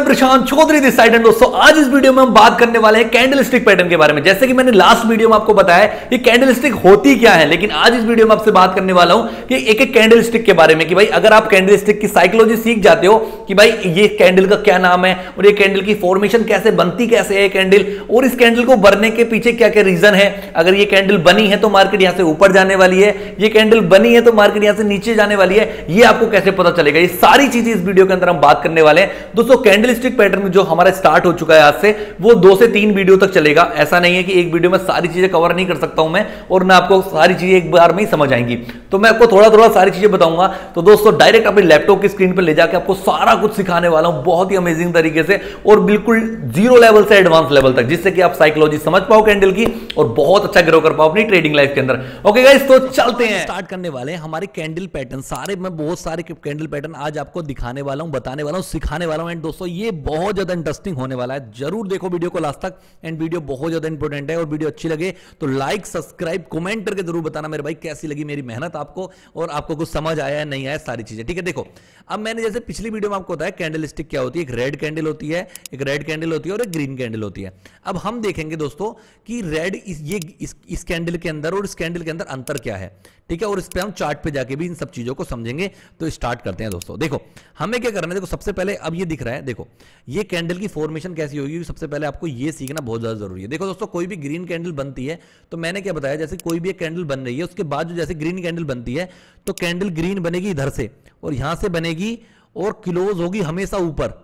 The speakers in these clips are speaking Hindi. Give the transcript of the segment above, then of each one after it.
मैं प्रशांत चौधरी दिस साइड दोस्तों आज इस वीडियो में हम बात करने वाले हैं कैंडलस्टिक पैटर्न के बारे में जैसे कि मैंने लास्ट वीडियो में आपको बताया कि कैंडलस्टिक होती क्या है लेकिन आज इस वीडियो में आपसे बात करने वाला हूं कि एक एक कैंडलस्टिक के बारे में कि भाई अगर आप कैंडलस्टिक की साइकोलॉजी सीख जाते हो कि भाई ये कैंडल का क्या नाम है और ये कैंडल की फॉर्मेशन कैसे बनती कैसे है कैंडल और इस कैंडल को बढ़ने के पीछे क्या क्या रीजन है अगर ये कैंडल बनी है तो मार्केट यहां से ऊपर जाने वाली है ये कैंडल बनी है तो मार्केट यहां से नीचे जाने वाली है ये आपको कैसे पता चलेगा ये सारी चीजें इस वीडियो के अंदर हम बात करने वाले हैं दोस्तों कैंडल रियलिस्टिक पैटर्न जो हमारा स्टार्ट हो चुका है आज से वो दो से तीन वीडियो तक चलेगा ऐसा नहीं है कि एक वीडियो में सारी चीजें कवर नहीं कर सकता हूं मैं और मैं आपको सारी चीजें एक बार में ही समझ आएंगी तो मैं आपको थोड़ा थोड़ा सारी चीजें बताऊंगा तो दोस्तों डायरेक्ट अपने लैपटॉप की स्क्रीन पर ले जाकर आपको सारा कुछ सिखाने वाला हूं बहुत ही अमेजिंग तरीके से और बिल्कुल जीरो लेवल से एडवांस लेवल तक जिससे कि आप साइकोलॉजी समझ पाओ कैंडल की और बहुत अच्छा ग्रो कर पाओ अपनी ट्रेडिंग लाइफ के अंदर ओके गाइस तो चलते हैं स्टार्ट करने वाले हमारे कैंडल पैटर्न सारे मैं बहुत सारे कैंडल पैटर्न आज आपको दिखाने वाला हूं बताने वाला हूं सिखाने वाला हूं एंड दोस्तों ये बहुत ज़्यादा इंटरेस्टिंग होने वाला है जरूर देखो वीडियो को लास्ट तक एंड वीडियो बहुत ज़्यादा इंपॉर्टेंट है और वीडियो अच्छी लगे तो लाइक सब्सक्राइब कमेंट करके जरूर बताना मेरे भाई कैसी लगी मेरी मेहनत आपको और आपको कुछ समझ आया है नहीं आया सारी चीज़ें ठीक है देखो अब मैंने जैसे पिछली वीडियो में आपको बताया कैंडल स्टिक क्या होती है एक रेड कैंडल होती है एक रेड कैंडल होती है और एक ग्रीन कैंडल होती है अब हम देखेंगे दोस्तों कि रेड ये इस, इस कैंडल के अंदर और इस कैंडल के अंदर अंतर क्या है ठीक है और इस पर हम चार्ट पे जाके भी इन सब चीज़ों को समझेंगे तो स्टार्ट करते हैं दोस्तों देखो हमें क्या करना है देखो सबसे पहले अब ये दिख रहा है देखो ये कैंडल की फॉर्मेशन कैसी होगी सबसे पहले आपको ये सीखना बहुत ज़्यादा जरूरी है देखो दोस्तों कोई भी ग्रीन कैंडल बनती है तो मैंने क्या बताया जैसे कोई भी एक कैंडल बन रही है उसके बाद जो जैसे ग्रीन कैंडल बनती है तो कैंडल ग्रीन बनेगी इधर से और यहां से बनेगी और क्लोज होगी हमेशा ऊपर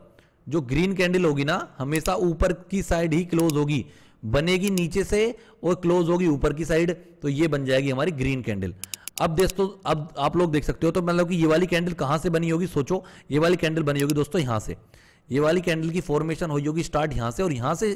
जो ग्रीन कैंडल होगी ना हमेशा ऊपर की साइड ही क्लोज होगी बनेगी नीचे से और क्लोज होगी ऊपर की साइड तो ये बन जाएगी हमारी ग्रीन कैंडल अब दोस्तों अब आप लोग देख सकते हो तो मतलब कि ये वाली कैंडल कहां से बनी होगी सोचो ये वाली कैंडल बनी होगी दोस्तों यहां से ये वाली कैंडल की फॉर्मेशन हुई होगी स्टार्ट यहाँ से और यहाँ से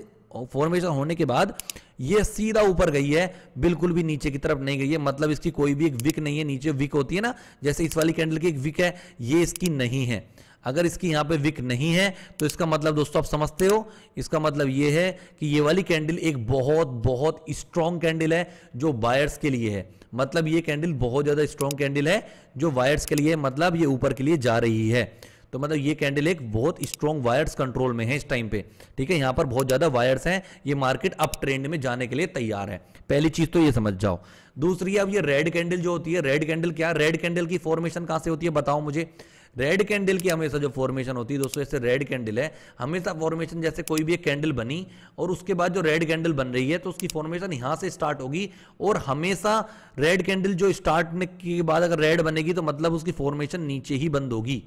फॉर्मेशन होने के बाद ये सीधा ऊपर गई है बिल्कुल भी नीचे की तरफ नहीं गई है मतलब इसकी कोई भी एक विक नहीं है नीचे विक होती है ना जैसे इस वाली कैंडल की एक विक है ये इसकी नहीं है अगर इसकी यहाँ पे विक नहीं है तो इसका मतलब दोस्तों आप समझते हो इसका मतलब ये है कि ये वाली कैंडल एक बहुत बहुत स्ट्रॉन्ग कैंडल है जो बायर्स के लिए है मतलब ये कैंडल बहुत ज़्यादा स्ट्रॉन्ग कैंडल है जो वायर्स के लिए मतलब ये ऊपर के लिए जा रही है तो मतलब ये कैंडल एक बहुत स्ट्रॉन्ग वायर्स कंट्रोल में है इस टाइम पे ठीक है यहां पर बहुत ज़्यादा वायर्स हैं ये मार्केट अप ट्रेंड में जाने के लिए तैयार है पहली चीज़ तो ये समझ जाओ दूसरी अब ये रेड कैंडल जो होती है रेड कैंडल क्या रेड कैंडल की फॉर्मेशन कहां से होती है बताओ मुझे रेड कैंडल की हमेशा जो फॉर्मेशन होती है दोस्तों ऐसे रेड कैंडल है हमेशा फॉर्मेशन जैसे कोई भी एक कैंडल बनी और उसके बाद जो रेड कैंडल बन रही है तो उसकी फॉर्मेशन यहां से स्टार्ट होगी और हमेशा रेड कैंडल जो स्टार्ट के बाद अगर रेड बनेगी तो मतलब उसकी फॉर्मेशन नीचे ही बंद होगी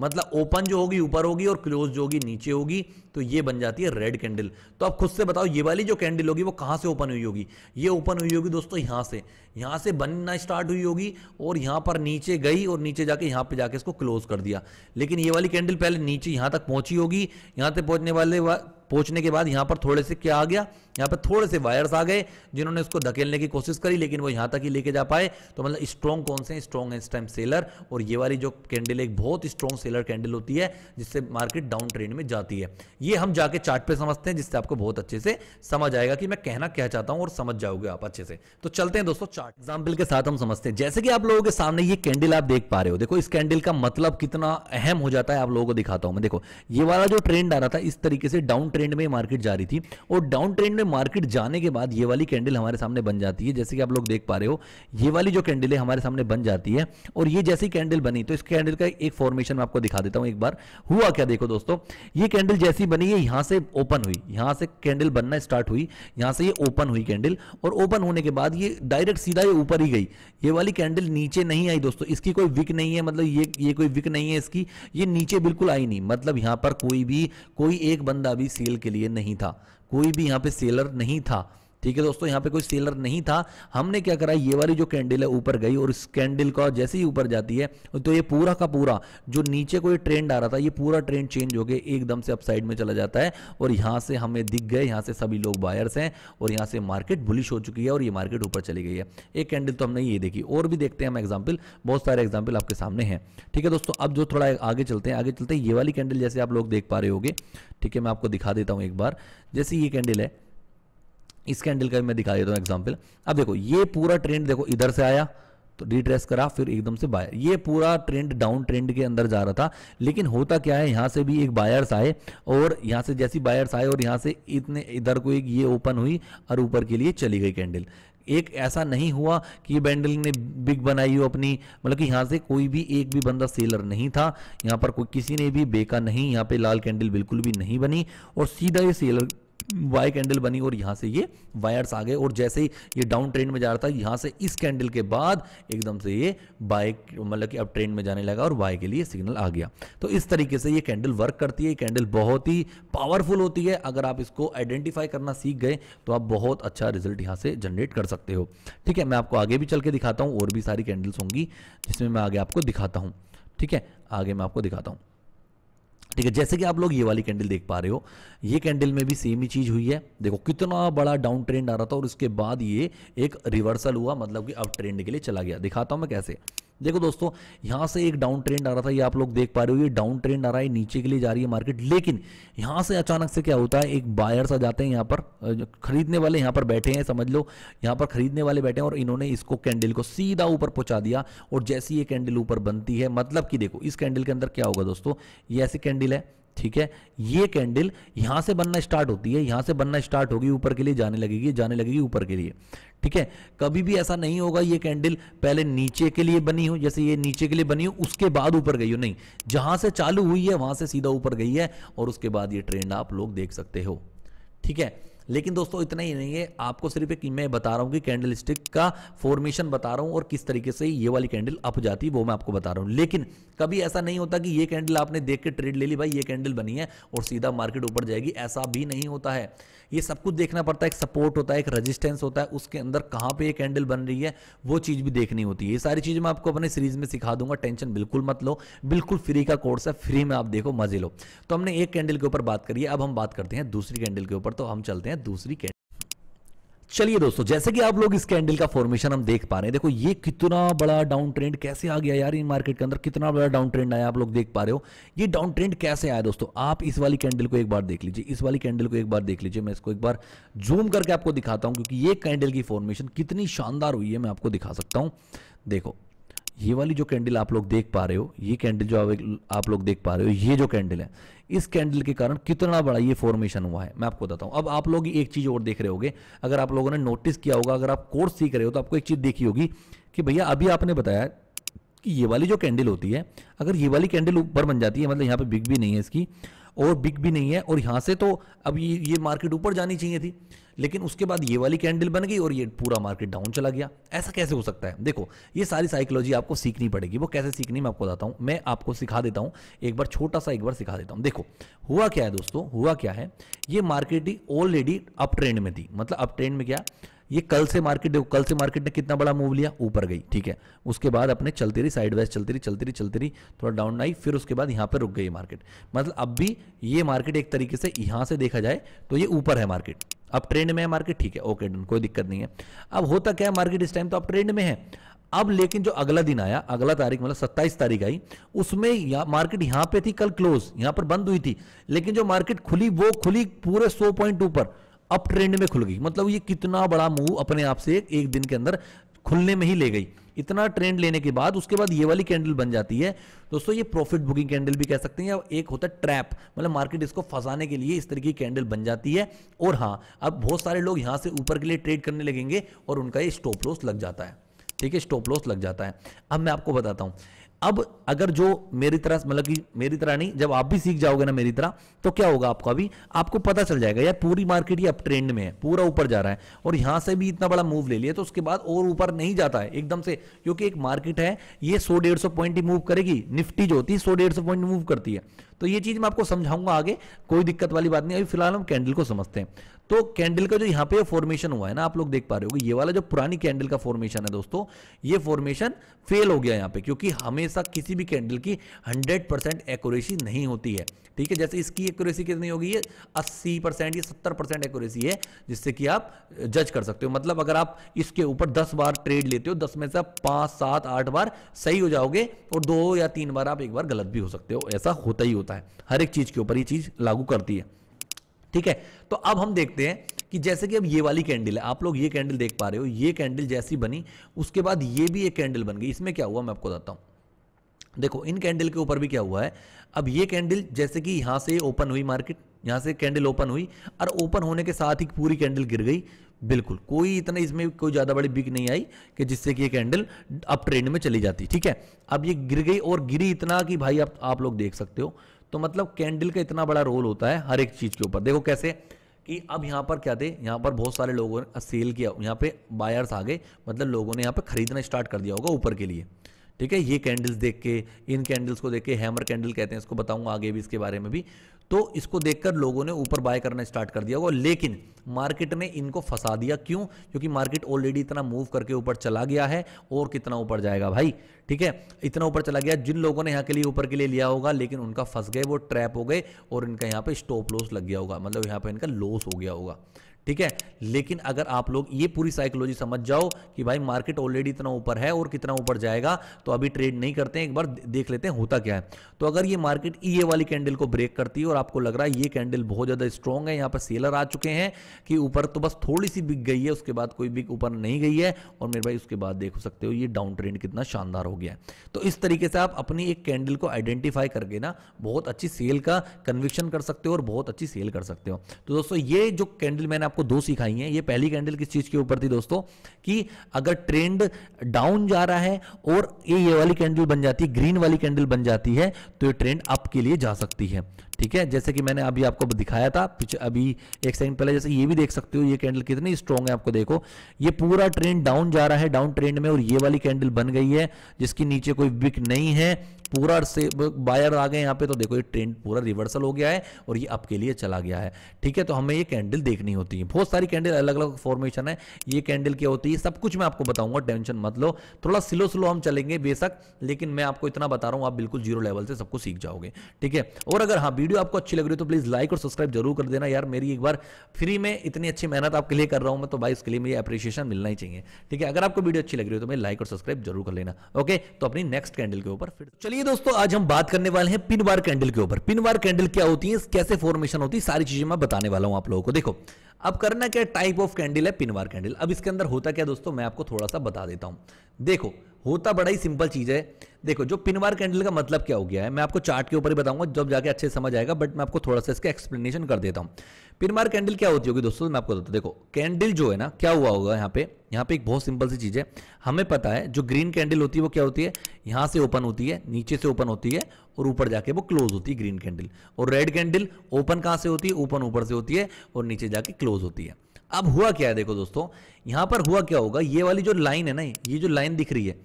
मतलब ओपन जो होगी ऊपर होगी और क्लोज जो होगी नीचे होगी तो ये बन जाती है रेड कैंडल तो आप खुद से बताओ ये वाली जो कैंडल होगी वो कहाँ से ओपन हुई होगी ये ओपन हुई होगी दोस्तों यहाँ से यहाँ से बनना स्टार्ट हुई होगी और यहाँ पर नीचे गई और नीचे जाके यहाँ पे जाके इसको क्लोज कर दिया लेकिन ये वाली कैंडल पहले नीचे यहाँ तक पहुँची होगी यहाँ तक पहुँचने वाले वा... पहुंचने के बाद यहां पर थोड़े से क्या आ गया यहां पर थोड़े से वायर्स आ गए जिन्होंने इसको धकेलने की कोशिश करी लेकिन वो यहां तक ही लेके जा पाए तो मतलब स्ट्रॉन्ग कौन से स्ट्रॉन्ग है इस टाइम सेलर और ये वाली जो कैंडल एक बहुत स्ट्रॉन्ग सेलर कैंडल होती है जिससे मार्केट डाउन ट्रेंड में जाती है ये हम जाके चार्ट पे समझते हैं जिससे आपको बहुत अच्छे से समझ आएगा कि मैं कहना क्या चाहता हूँ और समझ जाओगे आप अच्छे से तो चलते हैं दोस्तों चार्ट एग्जाम्पल के साथ हम समझते हैं जैसे कि आप लोगों के सामने ये कैंडल आप देख पा रहे हो देखो इस कैंडल का मतलब कितना अहम हो जाता है आप लोगों को दिखाता हूं मैं देखो ये वाला जो ट्रेंड आ रहा था इस तरीके से डाउन ट्रेंड में मार्केट जा रही थी और डाउन ट्रेंड में मार्केट जाने के बाद ये वाली कैंडल हमारे सामने बन जाती है जैसे कि आप लोग देख पा रहे हो ये वाली जो कैंडल है हमारे सामने बन जाती है और ये जैसी कैंडल बनी तो इस कैंडल का एक फॉर्मेशन मैं आपको दिखा देता हूँ एक बार हुआ क्या देखो दोस्तों ये कैंडल जैसी बनी है यहाँ से ओपन हुई यहाँ से कैंडल बनना स्टार्ट हुई यहाँ से ये ओपन हुई कैंडल और ओपन होने के बाद ये डायरेक्ट सीधा ये ऊपर ही गई ये वाली कैंडल नीचे नहीं आई दोस्तों इसकी कोई विक नहीं है मतलब ये ये कोई विक नहीं है इसकी ये नीचे बिल्कुल आई नहीं मतलब यहां पर कोई भी कोई एक बंदा भी सेल के लिए नहीं था कोई भी यहाँ पे सेलर नहीं था ठीक है दोस्तों यहाँ पे कोई सेलर नहीं था हमने क्या करा ये वाली जो कैंडल है ऊपर गई और इस कैंडल का जैसे ही ऊपर जाती है तो ये पूरा का पूरा जो नीचे कोई ट्रेंड आ रहा था ये पूरा ट्रेंड चेंज हो गया एकदम से अपसाइड में चला जाता है और यहाँ से हमें दिख गए यहाँ से सभी लोग बायर्स हैं और यहाँ से मार्केट बुलिश हो चुकी है और ये मार्केट ऊपर चली गई है एक कैंडल तो हमने ये देखी और भी देखते हैं हम एग्जाम्पल बहुत सारे एग्जाम्पल आपके सामने हैं ठीक है दोस्तों अब जो थोड़ा आगे चलते हैं आगे चलते हैं ये वाली कैंडल जैसे आप लोग देख पा रहे हो ठीक है मैं आपको दिखा देता हूँ एक बार जैसे ये कैंडल है इसके कैंडल का मैं दिखा देता हूँ एग्जाम्पल अब देखो ये पूरा ट्रेंड देखो इधर से आया तो रिट्रेस करा फिर एकदम से बायर ये पूरा ट्रेंड डाउन ट्रेंड के अंदर जा रहा था लेकिन होता क्या है यहाँ से भी एक बायर्स आए और यहाँ से जैसी बायर्स आए और यहाँ से इतने इधर को एक ये ओपन हुई और ऊपर के लिए चली गई कैंडल एक ऐसा नहीं हुआ कि ये बैंडल ने बिग बनाई हो अपनी मतलब कि यहाँ से कोई भी एक भी बंदा सेलर नहीं था यहाँ पर कोई किसी ने भी बेका नहीं यहाँ पे लाल कैंडल बिल्कुल भी नहीं बनी और सीधा ये सेलर वाई कैंडल बनी और यहाँ से ये वायर्स आ गए और जैसे ही ये डाउन ट्रेंड में जा रहा था यहाँ से इस कैंडल के बाद एकदम से ये बाय मतलब कि अब ट्रेंड में जाने लगा और बाय के लिए सिग्नल आ गया तो इस तरीके से ये कैंडल वर्क करती है ये कैंडल बहुत ही पावरफुल होती है अगर आप इसको आइडेंटिफाई करना सीख गए तो आप बहुत अच्छा रिजल्ट यहाँ से जनरेट कर सकते हो ठीक है मैं आपको आगे भी चल के दिखाता हूँ और भी सारी कैंडल्स होंगी जिसमें मैं आगे आपको दिखाता हूँ ठीक है आगे मैं आपको दिखाता हूँ ठीक है जैसे कि आप लोग ये वाली कैंडल देख पा रहे हो ये कैंडल में भी सेम ही चीज़ हुई है देखो कितना बड़ा डाउन ट्रेंड आ रहा था और उसके बाद ये एक रिवर्सल हुआ मतलब कि अब ट्रेंड के लिए चला गया दिखाता हूं मैं कैसे देखो दोस्तों यहां से एक डाउन ट्रेंड आ रहा था ये आप लोग देख पा रहे हो ये डाउन ट्रेंड आ रहा है नीचे के लिए जा रही है मार्केट लेकिन यहां से अचानक से क्या होता है एक बायर आ जाते हैं यहां पर खरीदने वाले यहां पर बैठे हैं समझ लो यहां पर खरीदने वाले बैठे हैं और इन्होंने इसको कैंडल को सीधा ऊपर पहुंचा दिया और जैसी ये कैंडल ऊपर बनती है मतलब कि देखो इस कैंडल के अंदर क्या होगा दोस्तों ये ऐसी कैंडल है ठीक है ये कैंडल यहां से बनना स्टार्ट होती है यहां से बनना स्टार्ट होगी ऊपर के लिए जाने लगेगी जाने लगेगी ऊपर के लिए ठीक है कभी भी ऐसा नहीं होगा ये कैंडल पहले नीचे के लिए बनी हो जैसे ये नीचे के लिए बनी हो उसके बाद ऊपर गई हो नहीं जहां से चालू हुई है वहां से सीधा ऊपर गई है और उसके बाद ये ट्रेंड आप लोग देख सकते हो ठीक है लेकिन दोस्तों इतना ही नहीं है आपको सिर्फ एक मैं बता रहा हूँ कि कैंडल स्टिक का फॉर्मेशन बता रहा हूँ और किस तरीके से ये वाली कैंडल अप जाती है वो मैं आपको बता रहा हूँ लेकिन कभी ऐसा नहीं होता कि ये कैंडल आपने देख के ट्रेड ले ली भाई ये कैंडल बनी है और सीधा मार्केट ऊपर जाएगी ऐसा भी नहीं होता है ये सब कुछ देखना पड़ता है एक सपोर्ट होता है एक रजिस्टेंस होता है उसके अंदर कहाँ पे ये कैंडल बन रही है वो चीज़ भी देखनी होती है ये सारी चीज़ मैं आपको अपने सीरीज में सिखा दूंगा टेंशन बिल्कुल मत लो बिल्कुल फ्री का कोर्स है फ्री में आप देखो मजे लो तो हमने एक कैंडल के ऊपर बात करी है अब हम बात करते हैं दूसरी कैंडल के ऊपर तो हम चलते हैं दूसरी कैंडल चलिए दोस्तों जैसे कि आप लोग इस कैंडल का फॉर्मेशन हम देख पा रहे हैं देखो ये कितना बड़ा डाउन ट्रेंड कैसे आ गया यार इन मार्केट के अंदर कितना बड़ा डाउन ट्रेंड आया आप लोग देख पा रहे हो ये डाउन ट्रेंड कैसे आया दोस्तों आप इस वाली कैंडल को एक बार देख लीजिए इस वाली कैंडल को एक बार देख लीजिए मैं इसको एक बार जूम करके आपको दिखाता हूँ क्योंकि ये कैंडल की फॉर्मेशन कितनी शानदार हुई है मैं आपको दिखा सकता हूँ देखो ये वाली जो कैंडल आप लोग देख पा रहे हो ये कैंडल जो आप लोग देख पा रहे हो ये जो कैंडल है इस कैंडल के कारण कितना बड़ा ये फॉर्मेशन हुआ है मैं आपको बताता हूँ अब आप लोग एक चीज़ और देख रहे होगे अगर आप लोगों ने नोटिस किया होगा अगर आप कोर्स सीख रहे हो तो आपको एक चीज़ देखी होगी कि भैया अभी आपने बताया कि ये वाली जो कैंडल होती है अगर ये वाली कैंडल ऊपर बन जाती है मतलब यहाँ पर बिग भी नहीं है इसकी और बिग भी नहीं है और यहाँ से तो अब ये ये मार्केट ऊपर जानी चाहिए थी लेकिन उसके बाद ये वाली कैंडल बन गई और ये पूरा मार्केट डाउन चला गया ऐसा कैसे हो सकता है देखो ये सारी साइकोलॉजी आपको सीखनी पड़ेगी वो कैसे सीखनी मैं आपको बताता हूँ मैं आपको सिखा देता हूँ एक बार छोटा सा एक बार सिखा देता हूँ देखो हुआ क्या है दोस्तों हुआ क्या है ये मार्केट ऑलरेडी अप ट्रेंड में थी मतलब अप ट्रेंड में क्या ये कल से मार्केट देखो कल से मार्केट ने कितना बड़ा मूव लिया ऊपर गई ठीक है उसके बाद अपने चलती रही साइड वाइज चलती रही चलती रही चलती रही थोड़ा डाउन आई फिर उसके बाद यहाँ पर रुक गई मार्केट मतलब अब भी ये मार्केट एक तरीके से यहाँ से देखा जाए तो ये ऊपर है मार्केट अब ट्रेंड में है मार्केट ठीक है ओके डन कोई दिक्कत नहीं है अब होता क्या है मार्केट इस टाइम तो अब ट्रेंड में है अब लेकिन जो अगला दिन आया अगला तारीख मतलब 27 तारीख आई उसमें या, मार्केट यहां पे थी कल क्लोज यहां पर बंद हुई थी लेकिन जो मार्केट खुली वो खुली पूरे 100 पॉइंट ऊपर अप ट्रेंड में खुल गई मतलब ये कितना बड़ा मूव अपने आप से एक दिन के अंदर खुलने में ही ले गई इतना ट्रेंड लेने के बाद उसके बाद ये वाली कैंडल बन जाती है दोस्तों ये प्रॉफिट बुकिंग कैंडल भी कह सकते हैं या एक होता है ट्रैप मतलब मार्केट इसको फंसाने के लिए इस तरह की कैंडल बन जाती है और हाँ अब बहुत सारे लोग यहाँ से ऊपर के लिए ट्रेड करने लगेंगे और उनका ये स्टॉप लॉस लग जाता है ठीक है स्टॉप लॉस लग जाता है अब मैं आपको बताता हूँ अब अगर जो मेरी तरह मतलब कि मेरी तरह नहीं जब आप भी सीख जाओगे ना मेरी तरह तो क्या होगा आपका अभी आपको पता चल जाएगा यार पूरी मार्केट ही अप ट्रेंड में है पूरा ऊपर जा रहा है और यहां से भी इतना बड़ा मूव ले लिया तो उसके बाद और ऊपर नहीं जाता है एकदम से क्योंकि एक मार्केट है ये सौ डेढ़ सौ पॉइंट ही मूव करेगी निफ्टी जो होती है सौ डेढ़ सौ पॉइंट मूव करती है तो ये चीज मैं आपको समझाऊंगा आगे कोई दिक्कत वाली बात नहीं अभी फिलहाल हम कैंडल को समझते हैं तो कैंडल का जो यहाँ पे फॉर्मेशन हुआ है ना आप लोग देख पा रहे हो ये वाला जो पुरानी कैंडल का फॉर्मेशन है दोस्तों ये फॉर्मेशन फेल हो गया यहाँ पे क्योंकि हमेशा किसी भी कैंडल की 100 परसेंट एक्यूरेसी नहीं होती है ठीक है जैसे इसकी एक्यूरेसी कितनी होगी ये अस्सी परसेंट या सत्तर परसेंट एक्यूरेसी है जिससे कि आप जज कर सकते हो मतलब अगर आप इसके ऊपर दस बार ट्रेड लेते हो दस में से आप सात आठ बार सही हो जाओगे और दो या तीन बार आप एक बार गलत भी हो सकते हो ऐसा होता ही होता है हर एक चीज़ के ऊपर ये चीज़ लागू करती है ठीक है तो अब हम देखते हैं कि जैसे कि अब ये वाली कैंडल है आप लोग ये कैंडल देख पा रहे हो ये कैंडल जैसी बनी उसके बाद ये भी एक कैंडल बन गई इसमें क्या हुआ मैं आपको बताता हूं देखो इन कैंडल के ऊपर भी क्या हुआ है अब ये कैंडल जैसे कि यहां से ओपन हुई मार्केट यहां से कैंडल ओपन हुई और ओपन होने के साथ ही पूरी कैंडल गिर गई बिल्कुल कोई इतना इसमें कोई ज़्यादा बड़ी बिक नहीं आई कि जिससे कि ये कैंडल अप ट्रेंड में चली जाती ठीक है अब ये गिर गई और गिरी इतना कि भाई आप, आप लोग देख सकते हो तो मतलब कैंडल का इतना बड़ा रोल होता है हर एक चीज के ऊपर देखो कैसे कि अब यहां पर क्या थे यहां पर बहुत सारे लोगों ने सेल किया यहाँ पे बायर्स आ गए मतलब लोगों ने यहाँ पे खरीदना स्टार्ट कर दिया होगा ऊपर के लिए ठीक है ये कैंडल्स देख के इन कैंडल्स को देख के हैमर कैंडल कहते हैं इसको बताऊंगा आगे भी इसके बारे में भी तो इसको देखकर लोगों ने ऊपर बाय करना स्टार्ट कर दिया होगा लेकिन मार्केट ने इनको फंसा दिया क्यों क्योंकि मार्केट ऑलरेडी इतना मूव करके ऊपर चला गया है और कितना ऊपर जाएगा भाई ठीक है इतना ऊपर चला गया जिन लोगों ने यहाँ के लिए ऊपर के लिए लिया होगा लेकिन उनका फंस गए वो ट्रैप हो गए और इनका यहाँ पे स्टॉप लॉस लग गया होगा मतलब यहाँ पर इनका लॉस हो गया होगा ठीक है लेकिन अगर आप लोग ये पूरी साइकोलॉजी समझ जाओ कि भाई मार्केट ऑलरेडी इतना ऊपर है और कितना ऊपर जाएगा तो अभी ट्रेड नहीं करते हैं एक बार देख लेते हैं होता क्या है तो अगर ये मार्केट ये वाली कैंडल को ब्रेक करती है और आपको लग रहा है ये कैंडल बहुत ज़्यादा स्ट्रॉन्ग है यहां पर सेलर आ चुके हैं कि ऊपर तो बस थोड़ी सी बिक गई है उसके बाद कोई बिक ऊपर नहीं गई है और मेरे भाई उसके बाद देख सकते हो ये डाउन ट्रेंड कितना शानदार हो गया है तो इस तरीके से आप अपनी एक कैंडल को आइडेंटिफाई करके ना बहुत अच्छी सेल का कन्विक्शन कर सकते हो और बहुत अच्छी सेल कर सकते हो तो दोस्तों ये जो कैंडल मैंने आपको आपको दो सिखाई हैं ये पहली कैंडल किस चीज़ के ऊपर थी दोस्तों कि अगर ट्रेंड डाउन जा रहा है और ये ये वाली कैंडल बन जाती है ग्रीन वाली कैंडल बन जाती है तो ये ट्रेंड अप के लिए जा सकती है ठीक है जैसे कि मैंने अभी आपको दिखाया था अभी एक सेकंड पहले जैसे ये भी देख सकते हो ये कैंडल कितनी स्ट्रॉन्ग है आपको देखो ये पूरा ट्रेंड डाउन जा रहा है डाउन ट्रेंड में और ये वाली कैंडल बन गई है जिसकी नीचे कोई विक नहीं है पूरा से बायर आ गए यहाँ पे तो देखो ये ट्रेंड पूरा रिवर्सल हो गया है और ये अप के लिए चला गया है ठीक है तो हमें ये कैंडल देखनी होती है बहुत सारी कैंडल अलग अलग फॉर्मेशन है ये कैंडल क्या होती है सब कुछ मैं आपको बताऊंगा टेंशन मत लो थोड़ा स्लो स्लो हम चलेंगे बेशक लेकिन मैं आपको इतना बता रहा हूँ आप बिल्कुल जीरो लेवल से सबको सीख जाओगे ठीक है और अगर हाँ वीडियो आपको अच्छी लग रही है तो प्लीज़ लाइक और सब्सक्राइब जरूर कर देना यार मेरी एक बार फ्री में इतनी अच्छी मेहनत आपके लिए कर रहा हूँ मैं तो भाई इसके लिए मुझे अप्रिशिएशन मिलना ही चाहिए ठीक है अगर आपको वीडियो अच्छी लग रही हो तो मैं लाइक और सब्सक्राइब जरूर कर लेना ओके तो अपनी नेक्स्ट कैंडल के ऊपर फिर चलिए चलिए दोस्तों आज हम बात करने वाले हैं पिन कैंडल के ऊपर पिन कैंडल क्या होती है कैसे फॉर्मेशन होती है सारी चीजें मैं बताने वाला हूं आप लोगों को देखो अब करना क्या टाइप ऑफ कैंडल है पिन कैंडल अब इसके अंदर होता क्या दोस्तों मैं आपको थोड़ा सा बता देता हूं देखो होता बड़ा ही सिंपल चीज़ है देखो जो पिनवार कैंडल का मतलब क्या हो गया है मैं आपको चार्ट के ऊपर ही बताऊंगा जब जाके अच्छे समझ आएगा बट मैं आपको थोड़ा सा इसका एक्सप्लेनेशन कर देता हूं पिनवार कैंडल क्या होती होगी दोस्तों मैं आपको बताता देखो कैंडल जो है ना क्या हुआ होगा यहाँ पे यहाँ पे एक बहुत सिंपल सी चीज़ है हमें पता है जो ग्रीन कैंडल होती है वो क्या होती है यहाँ से ओपन होती है नीचे से ओपन होती है और ऊपर जाके वो क्लोज होती है ग्रीन कैंडल और रेड कैंडल ओपन कहाँ से होती है ओपन ऊपर से होती है और नीचे जाके क्लोज होती है अब हुआ क्या है देखो दोस्तों यहां पर हुआ क्या होगा ये वाली जो लाइन है ना ये जो लाइन दिख रही है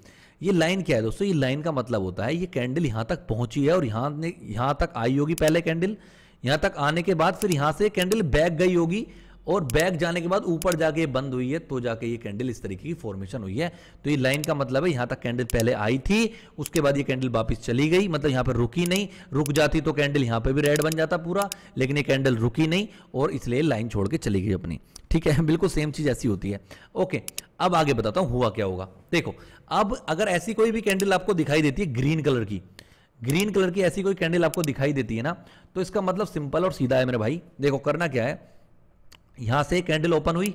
ये लाइन क्या है दोस्तों ये लाइन का मतलब होता है ये कैंडल यहां तक पहुंची है और यहां ने तक आई होगी पहले कैंडल यहां तक आने के बाद फिर यहां से कैंडल बैक गई होगी और बैक जाने के बाद ऊपर जाके ये बंद हुई है तो जाके ये कैंडल इस तरीके की फॉर्मेशन हुई है तो ये लाइन का मतलब है यहां तक कैंडल पहले आई थी उसके बाद ये कैंडल वापस चली गई मतलब यहां पर रुकी नहीं रुक जाती तो कैंडल यहां पे भी रेड बन जाता पूरा लेकिन ये कैंडल रुकी नहीं और इसलिए लाइन छोड़ के चली गई अपनी ठीक है बिल्कुल सेम चीज ऐसी होती है ओके अब आगे बताता हूं हुआ क्या होगा देखो अब अगर ऐसी कोई भी कैंडल आपको दिखाई देती है ग्रीन कलर की ग्रीन कलर की ऐसी कोई कैंडल आपको दिखाई देती है ना तो इसका मतलब सिंपल और सीधा है मेरे भाई देखो करना क्या है यहाँ से कैंडल ओपन हुई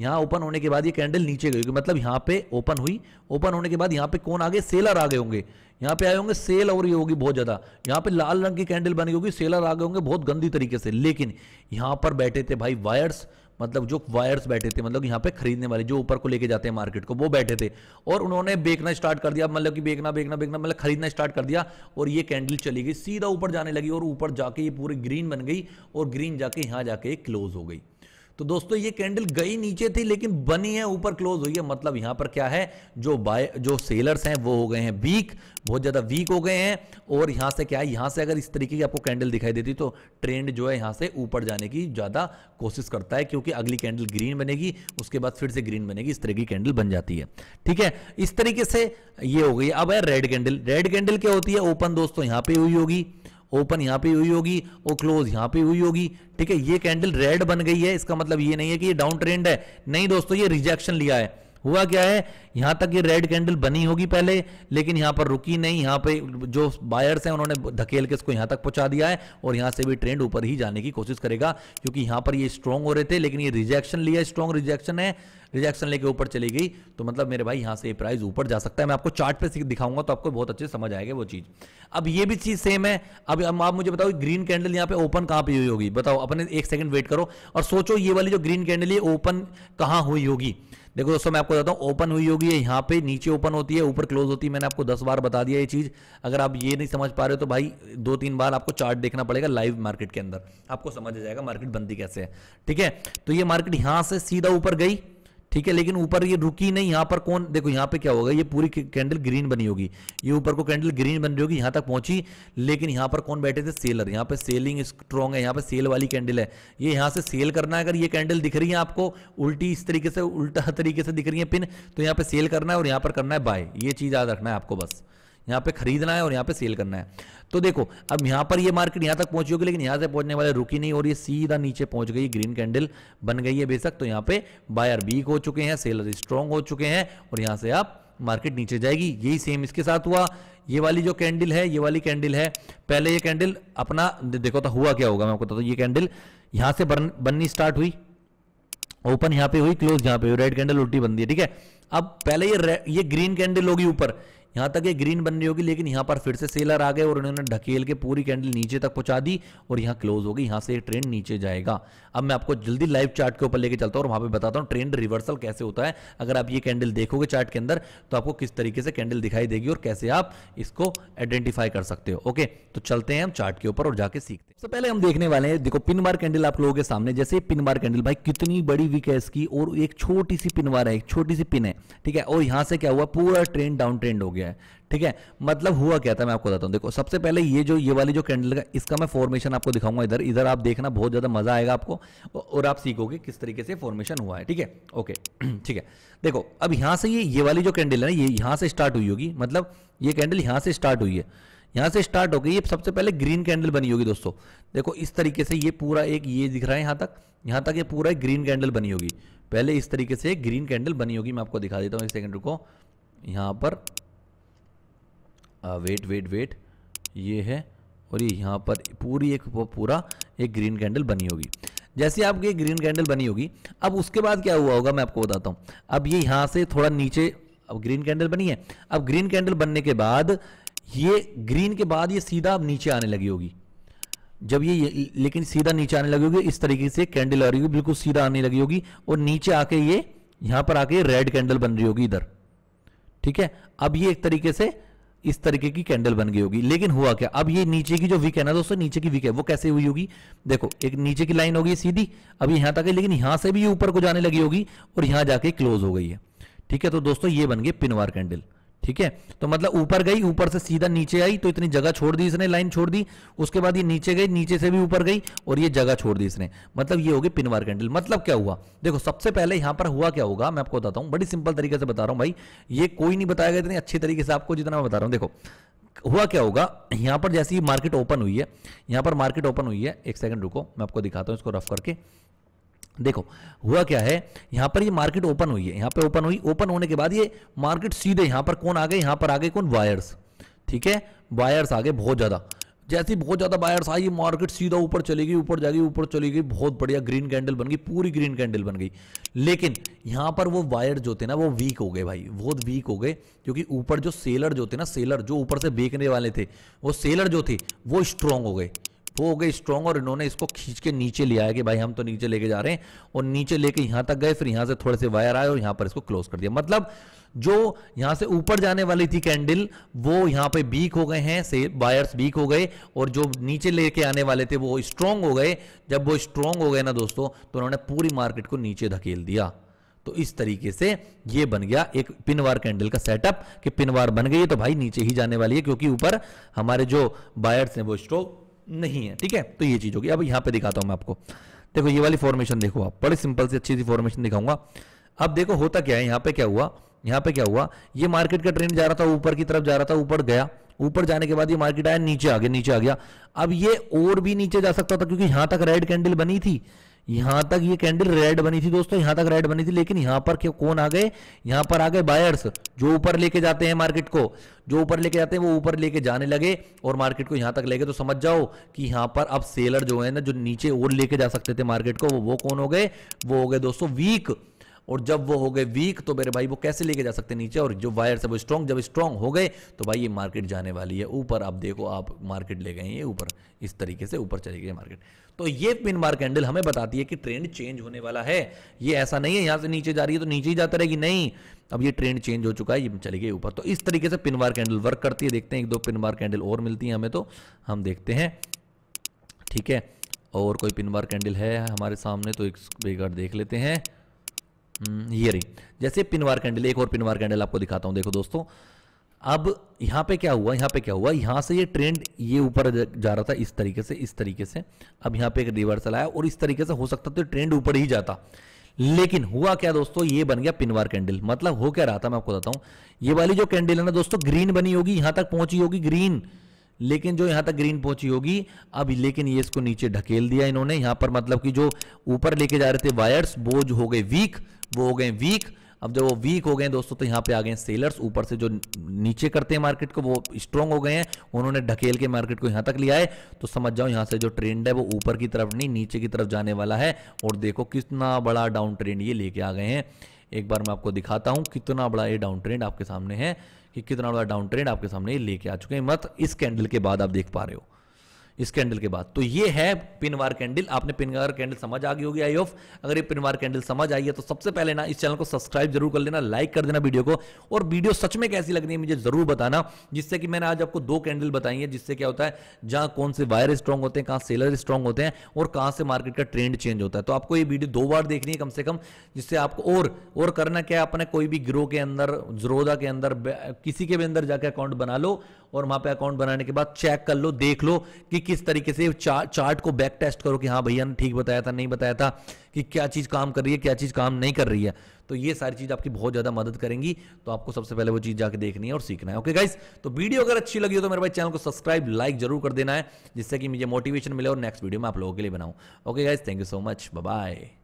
यहाँ ओपन होने के बाद ये कैंडल नीचे गई मतलब यहाँ पे ओपन हुई ओपन होने के बाद यहाँ पे कौन आ गए सेलर आ गए होंगे यहाँ पे आए होंगे सेल और ये होगी बहुत ज़्यादा यहाँ पे लाल रंग की कैंडल बनी होगी सेलर आ गए होंगे बहुत गंदी तरीके से लेकिन यहाँ पर बैठे थे भाई वायर्स मतलब जो वायर्स बैठे थे मतलब यहाँ पे खरीदने वाले जो ऊपर को लेके जाते हैं मार्केट को वो बैठे थे और उन्होंने बेचना स्टार्ट कर दिया मतलब कि बेचना बेचना बेचना मतलब खरीदना स्टार्ट कर दिया और ये कैंडल चली गई सीधा ऊपर जाने लगी और ऊपर जाके ये पूरी ग्रीन बन गई और ग्रीन जाके यहाँ जाके क्लोज हो गई तो दोस्तों ये कैंडल गई नीचे थी लेकिन बनी है ऊपर क्लोज हुई है मतलब यहां पर क्या है जो बाय जो सेलर्स हैं वो हो गए हैं वीक बहुत ज्यादा वीक हो गए हैं और यहां से क्या है यहां से अगर इस तरीके की आपको कैंडल दिखाई देती तो ट्रेंड जो है यहां से ऊपर जाने की ज्यादा कोशिश करता है क्योंकि अगली कैंडल ग्रीन बनेगी उसके बाद फिर से ग्रीन बनेगी इस तरह की कैंडल बन जाती है ठीक है इस तरीके से ये हो गई अब है रेड कैंडल रेड कैंडल क्या होती है ओपन दोस्तों यहां पर हुई होगी ओपन यहाँ पे हुई होगी और क्लोज यहाँ पे हुई होगी ठीक है ये कैंडल रेड बन गई है इसका मतलब ये नहीं है कि ये डाउन ट्रेंड है नहीं दोस्तों ये रिजेक्शन लिया है हुआ क्या है यहां तक ये रेड कैंडल बनी होगी पहले लेकिन यहां पर रुकी नहीं यहां पे जो बायर्स हैं उन्होंने धकेल के इसको यहां तक पहुंचा दिया है और यहां से भी ट्रेंड ऊपर ही जाने की कोशिश करेगा क्योंकि यहां पर ये स्ट्रांग हो रहे थे लेकिन ये रिजेक्शन लिया स्ट्रांग रिजेक्शन है रिजेक्शन लेके ऊपर चली गई तो मतलब मेरे भाई यहां से प्राइस ऊपर जा सकता है मैं आपको चार्ट पे दिखाऊंगा तो आपको बहुत अच्छे समझ आएगा वो चीज अब ये भी चीज सेम है अब आप मुझे बताओ ग्रीन कैंडल यहाँ पे ओपन कहां पे हुई होगी बताओ अपने एक सेकंड वेट करो और सोचो ये वाली जो ग्रीन कैंडल ये ओपन कहां हुई होगी देखो दोस्तों मैं आपको बताता हूँ ओपन हुई होगी यहाँ पे नीचे ओपन होती है ऊपर क्लोज होती है मैंने आपको दस बार बता दिया ये चीज़ अगर आप ये नहीं समझ पा रहे हो तो भाई दो तीन बार आपको चार्ट देखना पड़ेगा लाइव मार्केट के अंदर आपको समझ आ जाएगा मार्केट बनती कैसे है ठीक है तो ये मार्केट यहाँ से सीधा ऊपर गई ठीक है लेकिन ऊपर ये रुकी नहीं यहां पर कौन देखो यहां पे क्या होगा ये पूरी कैंडल ग्रीन बनी होगी ये ऊपर को कैंडल ग्रीन बन रही होगी यहां तक पहुंची लेकिन यहां पर कौन बैठे थे सेलर यहां पे सेलिंग स्ट्रॉन्ग है यहां पे सेल वाली कैंडल है ये यहां से सेल करना है अगर ये कैंडल दिख रही है आपको उल्टी इस तरीके से उल्टा तरीके से दिख रही है पिन तो यहां पर सेल करना है और यहां पर करना है बाय ये चीज़ याद रखना है आपको बस यहाँ पे खरीदना है और यहाँ पे सेल करना है तो देखो अब यहाँ पर ये यह मार्केट यहाँ तक पहुंची होगी लेकिन यहाँ से पहुंचने वाले रुकी नहीं और ये सीधा नीचे पहुंच गई ग्रीन कैंडल बन गई है बेशक तो यहाँ पे बायर वीक हो चुके हैं सेलर स्ट्रांग हो चुके हैं और यहाँ से आप मार्केट नीचे जाएगी यही सेम इसके साथ हुआ ये वाली जो कैंडल है ये वाली कैंडल है पहले ये कैंडल अपना देखो तो हुआ क्या होगा मैं आपको बताता हूँ ये कैंडल यहाँ से बन, बननी स्टार्ट हुई ओपन यहाँ पे हुई क्लोज यहाँ पे हुई रेड कैंडल उल्टी बन है ठीक है अब पहले ये ये ग्रीन कैंडल होगी ऊपर यहां तक ये ग्रीन बन रही होगी लेकिन यहां पर फिर से सेलर आ गए और उन्होंने ढकेल के पूरी कैंडल नीचे तक पहुंचा दी और यहां क्लोज होगी यहां से ट्रेंड नीचे जाएगा अब मैं आपको जल्दी लाइव चार्ट के ऊपर लेके चलता हूं और वहां पर बताता हूँ ट्रेंड रिवर्सल कैसे होता है अगर आप ये कैंडल देखोगे चार्ट के अंदर तो आपको किस तरीके से कैंडल दिखाई देगी और कैसे आप इसको आइडेंटिफाई कर सकते हो ओके तो चलते हैं हम चार्ट के ऊपर और जाके सीखते हैं पहले हम देखने वाले हैं देखो पिन बार कैंडल आप लोगों के सामने जैसे पिन बार कैंडल भाई कितनी बड़ी वीक है इसकी और एक छोटी सी पिन बार है एक छोटी सी पिन है ठीक है और यहां से क्या हुआ पूरा ट्रेंड डाउन ट्रेंड हो गया गया है ठीक है मतलब हुआ क्या था मैं आपको बताता हूँ देखो सबसे पहले ये जो ये वाली जो कैंडल का इसका मैं फॉर्मेशन आपको दिखाऊंगा इधर इधर आप देखना बहुत ज़्यादा मजा आएगा आपको और आप सीखोगे किस तरीके से फॉर्मेशन हुआ है ठीक है ओके ठीक है देखो अब यहाँ से ये ये वाली जो कैंडल है ना ये यहाँ से स्टार्ट हुई होगी मतलब ये कैंडल यहाँ से स्टार्ट हुई है यहाँ से स्टार्ट हो गई ये सबसे पहले ग्रीन कैंडल बनी होगी दोस्तों देखो इस तरीके से ये पूरा एक ये दिख रहा है यहाँ तक यहाँ तक ये पूरा एक ग्रीन कैंडल बनी होगी पहले इस तरीके से ग्रीन कैंडल बनी होगी मैं आपको दिखा देता हूँ एक सेकंड रुको यहाँ पर आ, वेट वेट वेट ये है और ये यहाँ पर पूरी एक पूरा एक ग्रीन कैंडल बनी होगी जैसे आपकी एक ग्रीन कैंडल बनी होगी अब उसके बाद क्या हुआ होगा मैं आपको बताता हूँ अब ये यहाँ से थोड़ा नीचे अब ग्रीन कैंडल बनी है अब ग्रीन कैंडल बनने के बाद ये ग्रीन के बाद ये सीधा अब नीचे आने लगी होगी जब ये लेकिन सीधा नीचे आने लगी होगी इस तरीके से कैंडल आ रही होगी बिल्कुल सीधा आने लगी होगी और नीचे आके ये यहां पर आके रेड कैंडल बन रही होगी इधर ठीक है अब ये एक तरीके से इस तरीके की कैंडल बन गई होगी लेकिन हुआ क्या अब ये नीचे की जो वीक है ना दोस्तों नीचे की वीक है वो कैसे हुई होगी देखो एक नीचे की लाइन होगी सीधी अभी यहां तक है लेकिन यहां से भी ऊपर को जाने लगी होगी और यहां जाके क्लोज हो गई है ठीक है तो दोस्तों ये बन गए पिनवार कैंडल ठीक है तो मतलब ऊपर गई ऊपर से सीधा नीचे आई तो इतनी जगह छोड़ दी इसने लाइन छोड़ दी उसके बाद ये नीचे गई नीचे से भी ऊपर गई और ये जगह छोड़ दी इसने मतलब ये होगी पिनवार कैंडल मतलब क्या हुआ देखो सबसे पहले यहां पर हुआ क्या होगा मैं आपको बताता हूं बड़ी सिंपल तरीके से बता रहा हूं भाई ये कोई नहीं बताया गया इतने अच्छे तरीके से आपको जितना मैं बता रहा हूं देखो हुआ क्या होगा यहां पर जैसी मार्केट ओपन हुई है यहां पर मार्केट ओपन हुई है एक सेकंड रुको मैं आपको दिखाता हूं इसको रफ करके देखो हुआ क्या है यहां पर ये मार्केट ओपन हुई है यहां पे ओपन हुई ओपन होने के बाद ये मार्केट सीधे यहां पर कौन आ गए यहां पर आ गए कौन वायर्स ठीक है वायर्स आ गए बहुत ज़्यादा जैसे बहुत ज़्यादा बायर्स आई मार्केट सीधा ऊपर चली गई ऊपर जाएगी ऊपर चली गई बहुत बढ़िया ग्रीन कैंडल बन गई पूरी ग्रीन कैंडल बन गई लेकिन यहां पर वो वायर जो थे ना वो वीक हो गए भाई बहुत वीक हो गए क्योंकि ऊपर जो सेलर जो थे ना सेलर जो ऊपर से बेचने वाले थे वो सेलर जो थे वो स्ट्रांग हो गए वो हो गई स्ट्रॉन्ग और इन्होंने इसको खींच के नीचे लिया है कि भाई हम तो नीचे लेके जा रहे हैं और नीचे लेके यहां तक गए फिर यहाँ से थोड़े से वायर आए और यहाँ पर इसको क्लोज कर दिया मतलब जो यहां से ऊपर जाने वाली थी कैंडल वो यहाँ पे बीक हो गए हैं से वायर्स बीक हो गए और जो नीचे लेके आने वाले थे वो स्ट्रॉन्ग हो गए जब वो स्ट्रांग हो गए ना दोस्तों तो उन्होंने पूरी मार्केट को नीचे धकेल दिया तो इस तरीके से ये बन गया एक पिनवार कैंडल का सेटअप कि पिनवार बन गई है तो भाई नीचे ही जाने वाली है क्योंकि ऊपर हमारे जो बायर्स हैं वो स्ट्रोक नहीं है ठीक है तो ये चीज़ होगी अब यहां पे दिखाता हूं मैं आपको देखो ये वाली फॉर्मेशन देखो आप बड़ी सिंपल से अच्छी सी फॉर्मेशन दिखाऊंगा अब देखो होता क्या है यहां पे क्या हुआ यहां पे क्या हुआ ये मार्केट का ट्रेंड जा रहा था ऊपर की तरफ जा रहा था ऊपर गया ऊपर जाने के बाद ये मार्केट आया नीचे आ गया नीचे आ गया अब ये और भी नीचे जा सकता था क्योंकि यहां तक रेड कैंडल बनी थी यहां तक ये कैंडल रेड बनी थी दोस्तों यहां तक रेड बनी थी लेकिन यहां पर क्यों कौन आ गए यहां पर आ गए बायर्स जो ऊपर लेके जाते हैं मार्केट को जो ऊपर लेके जाते हैं वो ऊपर लेके जाने लगे और मार्केट को यहां तक लेके तो समझ जाओ कि यहां पर अब सेलर जो है ना जो नीचे और लेके जा सकते थे मार्केट को वो वो कौन हो गए वो हो गए दोस्तों वीक और जब वो हो गए वीक तो मेरे भाई वो कैसे लेके जा सकते नीचे और जो वायर से वो स्ट्रॉन्ग जब स्ट्रॉन्ग हो गए तो भाई ये मार्केट जाने वाली है ऊपर आप देखो आप मार्केट ले गए ये ऊपर इस तरीके से ऊपर चली गई मार्केट तो ये पिन मार्क हैंडल हमें बताती है कि ट्रेंड चेंज होने वाला है ये ऐसा नहीं है यहां से नीचे जा रही है तो नीचे ही जाता रहेगी नहीं अब ये ट्रेंड चेंज हो चुका है ये चली गई ऊपर तो इस तरीके से पिन मार्क हैंडल वर्क करती है देखते हैं एक दो पिन मार्क हैंडल और मिलती है हमें तो हम देखते हैं ठीक है और कोई पिन मार्क हैंडल है हमारे सामने तो एक देख लेते हैं हम्म, ये रही जैसे पिनवार कैंडल एक और पिनवार कैंडल आपको दिखाता हूं देखो दोस्तों अब यहां पे क्या हुआ यहां पे क्या हुआ यहां से ये ट्रेंड ये ऊपर जा रहा था इस तरीके से इस तरीके से अब यहां पे एक रिवर्सल आया और इस तरीके से हो सकता तो ट्रेंड ऊपर ही जाता लेकिन हुआ क्या दोस्तों ये बन गया पिनवार कैंडल मतलब हो क्या रहा था मैं आपको बताता हूं ये वाली जो कैंडल है ना दोस्तों ग्रीन बनी होगी यहां तक पहुंची होगी ग्रीन लेकिन जो यहां तक ग्रीन पहुंची होगी अब लेकिन ये इसको नीचे ढकेल दिया इन्होंने यहां पर मतलब कि जो ऊपर लेके जा रहे थे वायर्स बोझ हो गए वीक वो हो गए वीक अब जब वो वीक हो गए दोस्तों तो यहाँ पे आ गए सेलर्स ऊपर से जो नीचे करते हैं मार्केट को वो स्ट्रांग हो गए हैं उन्होंने ढकेल के मार्केट को यहाँ तक लिया है तो समझ जाओ यहाँ से जो ट्रेंड है वो ऊपर की तरफ नहीं नीचे की तरफ जाने वाला है और देखो कितना बड़ा डाउन ट्रेंड ये लेके आ गए हैं एक बार मैं आपको दिखाता हूँ कितना बड़ा ये डाउन ट्रेंड आपके सामने है कि कितना बड़ा डाउन ट्रेंड आपके सामने ये लेके आ चुके हैं मत इस कैंडल के बाद आप देख पा रहे हो इस कैंडल के बाद तो ये है पिनवार कैंडल आपने पिनवार कैंडल समझ आ गई होगी आई ऑफ अगर ये पिनवार कैंडल समझ आई है तो सबसे पहले ना इस चैनल को सब्सक्राइब जरूर कर लेना लाइक कर देना वीडियो को और वीडियो सच में कैसी लग रही है मुझे जरूर बताना जिससे कि मैंने आज आपको दो कैंडल बताई है जिससे क्या होता है जहां कौन से वायर स्ट्रांग होते हैं कहां सेलर स्ट्रांग होते हैं और कहां से मार्केट का ट्रेंड चेंज होता है तो आपको ये वीडियो दो बार देखनी है कम से कम जिससे आपको और और करना क्या अपने कोई भी ग्रो के अंदर जरोदा के अंदर किसी के भी अंदर जाकर अकाउंट बना लो और वहां पे अकाउंट बनाने के बाद चेक कर लो देख लो कि किस तरीके से चा, चार्ट को बैक टेस्ट करो कि हाँ भैया ने ठीक बताया था नहीं बताया था कि क्या चीज़ काम कर रही है क्या चीज़ काम नहीं कर रही है तो ये सारी चीज़ आपकी बहुत ज़्यादा मदद करेंगी तो आपको सबसे पहले वो चीज़ जाके देखनी है और सीखना है ओके गाइस तो वीडियो अगर अच्छी लगी हो तो मेरे भाई चैनल को सब्सक्राइब लाइक जरूर कर देना है जिससे कि मुझे मोटिवेशन मिले और नेक्स्ट वीडियो में आप लोगों के लिए बनाऊँ okay guys thank you so much bye